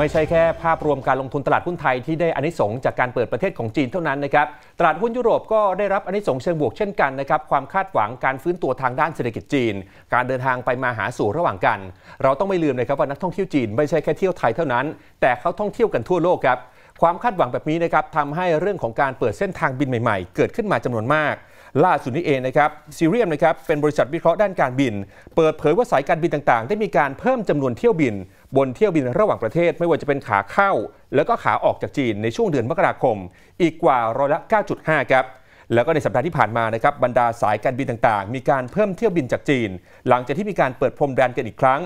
ไม่ใช่แค่ภาพรวมการลงทุนตลาดหุ้นไทยที่ได้อานิสงจากการเปิดประเทศของจีนเท่านั้นนะครับตลาดหุ้นยุโรปก็ได้รับอานิสงเชิงบวกเช่นกันนะครับความคาดหวังการฟื้นตัวทางด้านเศรษฐกิจจีน การเดินทางไปมาหาสู่ระหว่างกัน เราต้องไม่ลืมนะครับว่านักท่องเที่ยวจีนไม่ใช่แค่เที่ยวไทยเท่านั้น แต่เขาท่องเที่ยวกันทั่วโลกครับความคาดหวังแบบนี้นะครับทำให้เรื่องของการเปิดเส้นทางบินใหม่ๆ เกิดขึ้นมาจำนวนมากล่าสุดนี้เองนะครับซีเรียมนะครับ เป็นบริษัทวิเคราะห์ด้านการบิน เปิดเผยว่าสายการบินต่างๆ ได้มีการเพิ่มจำนวนเที่ยวบิน บนเที่ยวบินระหว่างประเทศไม่ว่าจะเป็นขาเข้า แล้วก็ขาออกจากจีนในช่วงเดือนมกราคม อีกกว่าร้อยละ9.5 ครับ แล้วก็ในสัปดาห์ที่ผ่านมานะครับบรรดาสายการบินต่างๆ มีการเพิ่มเที่ยวบินจากจีน หลังจากที่มีการเปิดพรมแดนกันอีกครั้ง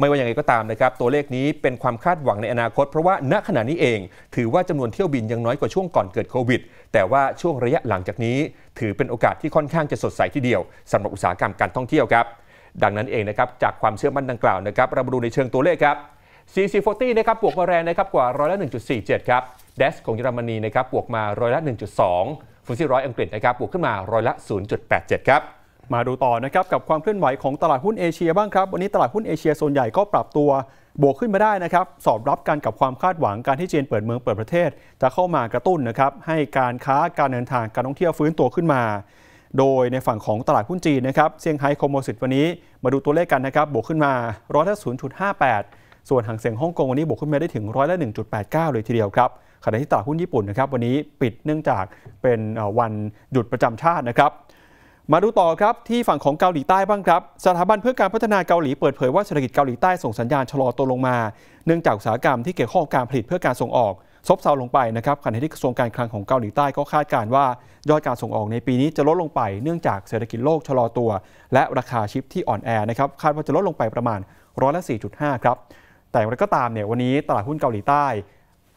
ไม่ว่าอย่างไรก็ตามนะครับตัวเลขนี้เป็นความคาดหวังในอนาคตเพราะว่าณขณะนี้เอง ถือว่าจำนวนเที่ยวบินยังน้อยกว่าช่วงก่อนเกิดโควิดแต่ว่าช่วงระยะหลังจากนี้ ถือเป็นโอกาสที่ค่อนข้างจะสดใสทีเดียวสำหรับอุตสาหกรรมการท่องเที่ยวครับ ดังนั้นเองนะครับจากความเชื่อมั่นดังกล่าวนะครับเรามาดูในเชิงตัวเลขครับ CC40 นะครับบวกมาแรงนะครับกว่าร้อยละ 1.47ครับเดสของเยอรมนีนะครับบวกมาร้อยละ 1.2ฟุตซี่ร้อยอังกฤษนะครับบวกขึ้นมาร้อยละ 0.87ครับมาดูต่อนะครับกับความเคลื่อนไหวของตลาดหุ้นเอเชียบ้างครับวันนี้ตลาดหุ้นเอเชียส่วนใหญ่ก็ปรับตัว บวกขึ้นมาได้นะครับสอบรับกันกับความคาดหวังการที่จีนเปิดเมืองเปิดประเทศ จะเข้ามากระตุ้นนะครับให้การค้าการเดินทางการท่องเที่ยวฟื้นตัวขึ้นมา โดยในฝั่งของตลาดหุ้นจีนนะครับเซี่ยงไฮ้คอมโมสิตวันนี้มาดูตัวเลขกันนะครับ บวกขึ้นมาร้อยละศูแปดส่วนหางเสียงฮ่องกงวันนี้บวกขึ้นมาได้ถึงร้อยละหนึ่งจุดแปดเก้าเลยทีเดียวครับขณะที่ตลาดหุ้นญี่ปุ่นนะครับ วันนี้ปิดเนื่องจากเป็นวันหยุดประจชาตินะครับมาดูต่อครับที่ฝั่งของเกาหลีใต้บ้างครับสถาบันเพื่อการพัฒนาเกาหลีเปิดเผยว่าเศรษฐกิจเกาหลีใต้ส่งสัญญาณชะลอตัวลงมา เนื่องจากอุตสาหกรรมที่เกี่ยวข้องการผลิตเพื่อการส่งออกซบเซาลงไปนะครับขณะที่กระทรวงการคลังของเกาหลีใต้ก็คาดการว่า ยอดการส่งออกในปีนี้จะลดลงไปเนื่องจากเศรษฐกิจโลกชะลอตัว และราคาชิปที่อ่อนแอนะครับคาดว่าจะลดลงไปประมาณร้อยละ4.5ครับแต่อย่างไรก็ตามเนี่ยวันนี้ ตลาดหุ้นเกาหลีใต้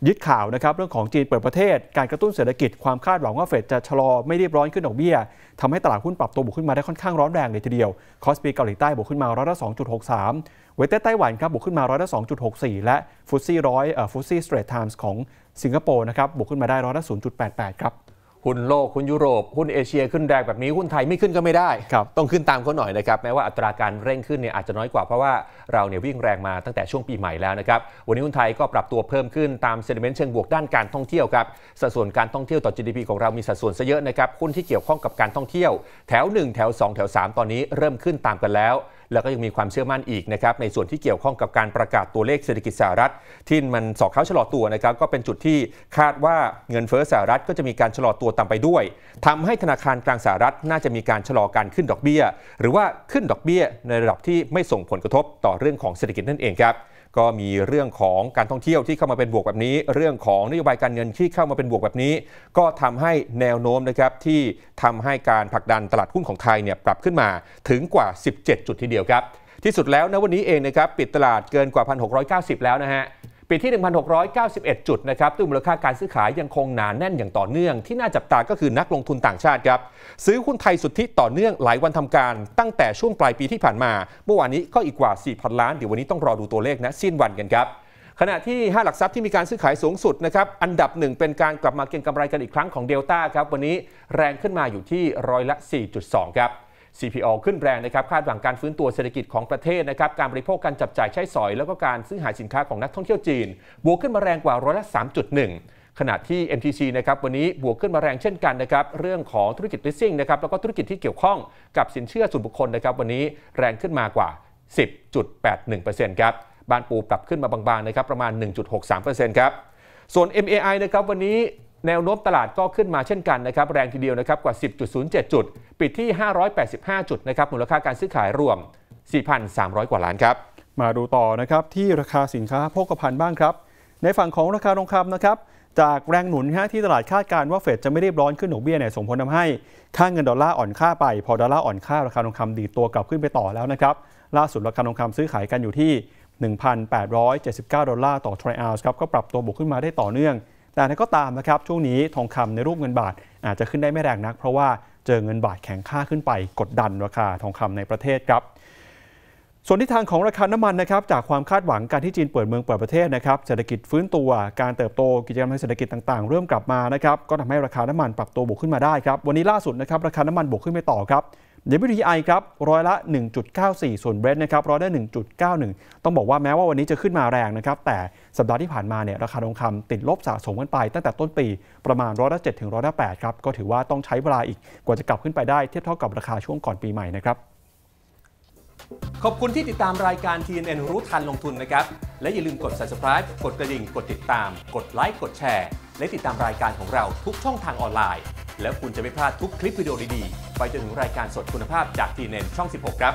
ยึดข่าวนะครับเรื่องของจีนเปิดประเทศการกระตุ้นเศรษฐกิจความคาดหวังว่าเฟดจะชะลอไม่รีบร้อนขึ้นดอกเบี้ยทำให้ตลาดหุ้นปรับตัวบวกขึ้นมาได้ค่อนข้างร้อนแรงเลยทีเดียวคอสปีเกาหลีใต้บวกขึ้นมาร้อยละ2.63 เวทเต้ไต้หวันครับบวกขึ้นมาร้อยละ2.64 และฟุตซี่ร้อยฟุตซี่สเตรทไทมส์ของสิงคโปร์นะครับบวกขึ้นมาได้ร้อยละ0.88 ครับหุ้นโลก หุ้นยุโรป หุ้นเอเชียขึ้นแรงแบบนี้ หุ้นไทยไม่ขึ้นก็ไม่ได้ ต้องขึ้นตามเขาหน่อยนะครับแม้ว่าอัตราการเร่งขึ้นเนี่ยอาจจะน้อยกว่าเพราะว่าเราเนี่ยวิ่งแรงมาตั้งแต่ช่วงปีใหม่แล้วนะครับวันนี้หุ้นไทยก็ปรับตัวเพิ่มขึ้นตามเซนิเมนต์เชิงบวกด้านการท่องเที่ยวครับสัดส่วนการท่องเที่ยวต่อ GDP ของเรามีสัดส่วนซะเยอะนะครับหุ้นที่เกี่ยวข้องกับการท่องเที่ยว แถว1แถว2แถว3 ตอนนี้เริ่มขึ้นตามกันแล้วแล้วก็ยังมีความเชื่อมั่นอีกนะครับ ในส่วนที่เกี่ยวข้องกับการประกาศตัวเลขเศรษฐกิจสหรัฐ ที่มันสอกเขาชะลอตัวนะครับก็เป็นจุดที่คาดว่าเงินเฟ้อสหรัฐก็จะมีการชะลอตัวตามไปด้วย ทำให้ธนาคารกลางสหรัฐน่าจะมีการชะลอการขึ้นดอกเบี้ยหรือว่าขึ้นดอกเบี้ยในระดับที่ไม่ส่งผลกระทบต่อเรื่องของเศรษฐกิจนั่นเองครับก็มีเรื่องของการท่องเที่ยวที่เข้ามาเป็นบวกแบบนี้ เรื่องของนโยบายการเงินที่เข้ามาเป็นบวกแบบนี้ ก็ทำให้แนวโน้มนะครับ ที่ทำให้การผลักดันตลาดหุ้นของไทยเนี่ยปรับขึ้นมาถึงกว่า 17 จุดทีเดียวครับ ที่สุดแล้วนะวันนี้เองนะครับ ปิดตลาดเกินกว่า 1,690 แล้วนะฮะปิดที่ 1,691 จุดนะครับตัวมูลค่าการซื้อขายยังคงหนานแน่นอย่างต่อเนื่อง ที่น่าจับตาก็คือนักลงทุนต่างชาติครับซื้อหุ้นไทยสุทธิต่อเนื่องหลายวันทำการ ตั้งแต่ช่วงปลายปีที่ผ่านมา เมื่อวานนี้ก็อีกกว่า 4,000 ล้าน เดี๋ยววันนี้ต้องรอดูตัวเลขนะ สิ้นวันกันครับขณะที่ 5 หลักทรัพย์ที่มีการซื้อขายสูงสุดนะครับอันดับหนึ่งเป็นการกลับมาเก็งกำไรกันอีกครั้งของเดลต้าครับวันนี้แรงขึ้นมาอยู่ที่ร้อยละ 4.2 ครับ CPO ขึ้นแรงนะครับคาดหวังการฟื้นตัวเศรษฐกิจของประเทศนะครับการบริโภคการจับจ่ายใช้สอย แล้วก็การซื้อหาสินค้าของนักท่องเที่ยวจีนบวกขึ้นมาแรงกว่าร้อยละ3.1ขณะที่ MTC นะครับวันนี้บวกขึ้นมาแรงเช่นกันนะครับเรื่องของธุรกิจ leasing นะครับแล้วก็ธุรกิจที่เกี่ยวข้องกับสินเชื่อส่วนบุคคลนะครับวันนี้แรงขึ้นมากว่า 10.81%ครับบ้านปูปรับขึ้นมาบางๆนะครับประมาณ 1.63%ครับส่วน MAI นะครับวันนี้แนวโน้มตลาดก็ขึ้นมาเช่นกันนะครับแรงทีเดียวนะครับกว่า 10.07 จุด ปิดที่ 585 จุดนะครับมูลค่าการซื้อขายรวม 4,300 กว่าล้านครับมาดูต่อนะครับที่ราคาสินค้าโภคภัณฑ์บ้างครับ ในฝั่งของราคาทองคำนะครับ จากแรงหนุนฮะที่ตลาดคาดการณ์ว่าเฟดจะไม่รีบร้อนขึ้นนุบเบี้ยเนี่ยส่งผลทาให้ ค่าเงินดอลลาร์อ่อนค่าไปพอดอลลาร์อ่อนค่าราคาทองคำดีตัวกลับขึ้นไปต่อแล้วนะครับล่าสุดราคาทองคำซื้อขายกันอยู่ที่1,879ดอลลาร์ต่อทรัลล์ครับก็ปรับตัวบวกขึ้นมาได้ต่อเนื่องแต่นก็ตามนะครับช่วงนี้ทองคำในรูปเงินบาท อาจจะขึ้นได้ไม่แรงนักเพราะว่าเจอเงินบาทแข็งค่าขึ้นไปกดดันราคาทองคำในประเทศครับ ส่วนทิศทางของราคาน้ามันนะครับ จากความคาดหวังการที่จีนเปิดเมืองเปิดประเทศนะครับเศรษฐกิจฟื้นตัวการเติบโตกิจกรรมทางเศรษฐกิจต่างๆ เริ่มกลับมานะครับ ก็ทำให้ราคาน้ามันปรับตัวบวกขึ้นมาได้ครับวันนี้ล่าสุดนะครับราคาน้ามันบวกขึ้นไปต่อครับ WTI ครับร้อยละ 1.94 ส่วนเบร n ์นะครับร้อยละ 1.91 ต้องบอกว่าแม้ว่าวันนี้จะขึ้นมาแรงนะครับ แต่สัปดาห์ที่ผ่านมาเนี่ยราคาทองคำติดลบสะสมกันไปตั้งแต่ต้นปี ประมาณร้อยละ 7 ถึงร้อยละ 8 ครับ ก็ถือว่าต้องใช้เวลาอีกกว่าจะกลับขึ้นไปได้เทียบเท่ากับราคาช่วงก่อนปีใหม่นะครับ ขอบคุณที่ติดตามรายการ TNN รู้ทันลงทุนนะครับและอย่าลืมกด subscribe กดกระดิ่งกดติดตามกดไลค์กดแชร์และติดตามรายการของเราทุกช่องทางออนไลน์ แล้วคุณจะไม่พลาดทุกคลิปวิดีโอดีๆไปจนถึงรายการสดคุณภาพจากทีเน็นช่อง 16 ครับ